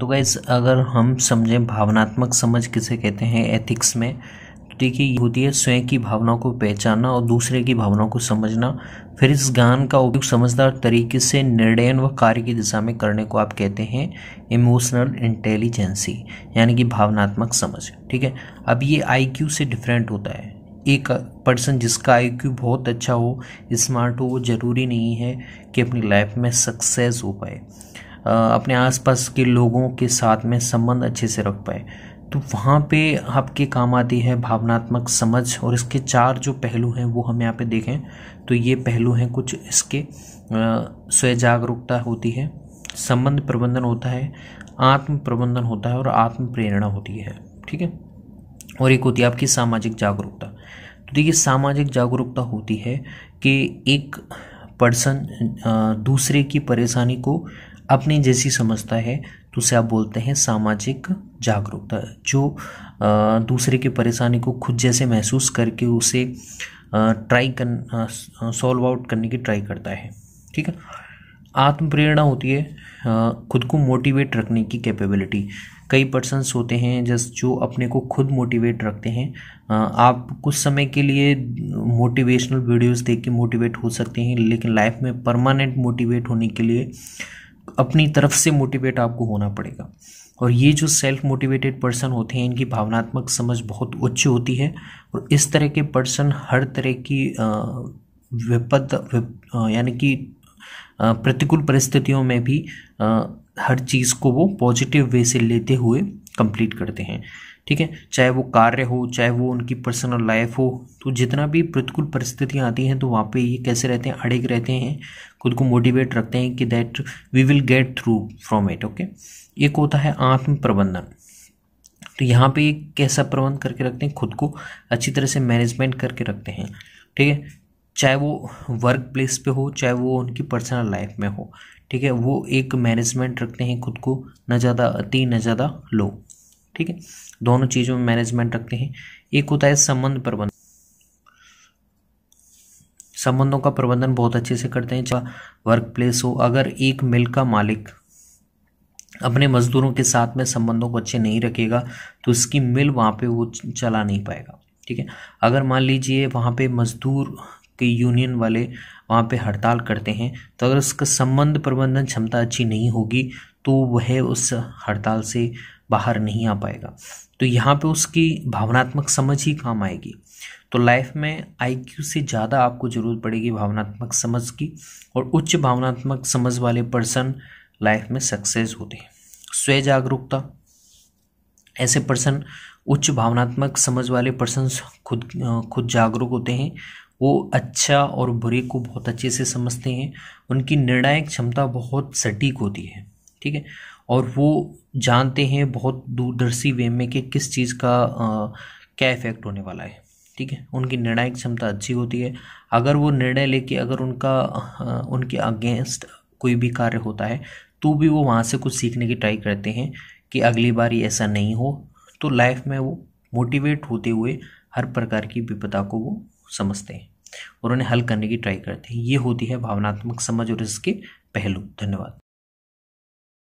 तो गैस अगर हम समझें भावनात्मक समझ किसे कहते हैं एथिक्स में तो देखिए होती है स्वयं की भावनाओं को पहचानना और दूसरे की भावनाओं को समझना फिर इस ज्ञान का उपयोग समझदार तरीके से निर्णय व कार्य की दिशा में करने को आप कहते हैं इमोशनल इंटेलिजेंसी यानी कि भावनात्मक समझ ठीक है अब ये आई से डिफरेंट होता है एक पर्सन जिसका आई बहुत अच्छा हो स्मार्ट हो वो ज़रूरी नहीं है कि अपनी लाइफ में सक्सेस हो पाए अपने आसपास के लोगों के साथ में संबंध अच्छे से रख पाए तो वहाँ पे आपके काम आती है भावनात्मक समझ और इसके चार जो पहलू हैं वो हम यहाँ पे देखें तो ये पहलू हैं कुछ इसके स्वय जागरूकता होती है संबंध प्रबंधन होता है आत्म प्रबंधन होता है और आत्म प्रेरणा होती है ठीक है और एक होती है आपकी सामाजिक जागरूकता तो देखिए सामाजिक जागरूकता होती है कि एक पर्सन दूसरे की परेशानी को अपनी जैसी समझता है तो उसे आप बोलते हैं सामाजिक जागरूकता जो दूसरे की परेशानी को खुद जैसे महसूस करके उसे ट्राई कर सॉल्व आउट करने की ट्राई करता है ठीक है आत्म प्रेरणा होती है खुद को मोटिवेट रखने की कैपेबिलिटी कई पर्सनस होते हैं जस जो अपने को खुद मोटिवेट रखते हैं आप कुछ समय के लिए मोटिवेशनल वीडियोस देख के मोटिवेट हो सकते हैं लेकिन लाइफ में परमानेंट मोटिवेट होने के लिए अपनी तरफ से मोटिवेट आपको होना पड़ेगा और ये जो सेल्फ मोटिवेटेड पर्सन होते हैं इनकी भावनात्मक समझ बहुत उच्च होती है और इस तरह के पर्सन हर तरह की विपद यानी कि प्रतिकूल परिस्थितियों में भी हर चीज़ को वो पॉजिटिव वे से लेते हुए कंप्लीट करते हैं ठीक है चाहे वो कार्य हो चाहे वो उनकी पर्सनल लाइफ हो तो जितना भी प्रतिकूल परिस्थितियाँ आती हैं तो वहाँ पे ये कैसे रहते हैं अड़ेग रहते हैं खुद को मोटिवेट रखते हैं कि that we will get through from it okay एक होता है आत्म प्रबंधन तो यहाँ पे ये कैसा प्रबंध करके रखते हैं खुद को अच्छी तरह से मैनेजमेंट करके रखते हैं ठीक है चाहे वो वर्क प्लेस पे हो चाहे वो उनकी पर्सनल लाइफ में हो ठीक है वो एक मैनेजमेंट रखते हैं खुद को न ज़्यादा अति ना ज़्यादा लो ठीक है दोनों चीज़ों में मैनेजमेंट रखते हैं एक होता है संबंध प्रबंधन संबंधों का प्रबंधन बहुत अच्छे से करते हैं चाहे वर्क प्लेस हो अगर एक मिल का मालिक अपने मजदूरों के साथ में संबंधों को अच्छे नहीं रखेगा तो उसकी मिल वहाँ पे वो चला नहीं पाएगा ठीक है अगर मान लीजिए वहाँ पे मजदूर के यूनियन वाले वहाँ पे हड़ताल करते हैं तो अगर उसका संबंध प्रबंधन क्षमता अच्छी नहीं होगी तो वह उस हड़ताल से बाहर नहीं आ पाएगा तो यहाँ पे उसकी भावनात्मक समझ ही काम आएगी तो लाइफ में आईक्यू से ज़्यादा आपको ज़रूरत पड़ेगी भावनात्मक समझ की और उच्च भावनात्मक समझ वाले पर्सन लाइफ में सक्सेस होते हैं स्व जागरूकता ऐसे पर्सन उच्च भावनात्मक समझ वाले पर्सन खुद खुद जागरूक होते हैं वो अच्छा और बुरे को बहुत अच्छे से समझते हैं उनकी निर्णायक क्षमता बहुत सटीक होती है ठीक है और वो जानते हैं बहुत दूरदर्शी वे में कि किस चीज़ का आ, क्या इफ़ेक्ट होने वाला है ठीक है उनकी निर्णायक क्षमता अच्छी होती है अगर वो निर्णय लेके अगर उनका आ, उनके अगेंस्ट कोई भी कार्य होता है तो भी वो वहाँ से कुछ सीखने की ट्राई करते हैं कि अगली बार ये ऐसा नहीं हो तो लाइफ में वो मोटिवेट होते हुए हर प्रकार की विपदा को वो समझते हैं और उन्हें हल करने की ट्राई करते हैं ये होती है भावनात्मक समझ और इसके पहलू धन्यवाद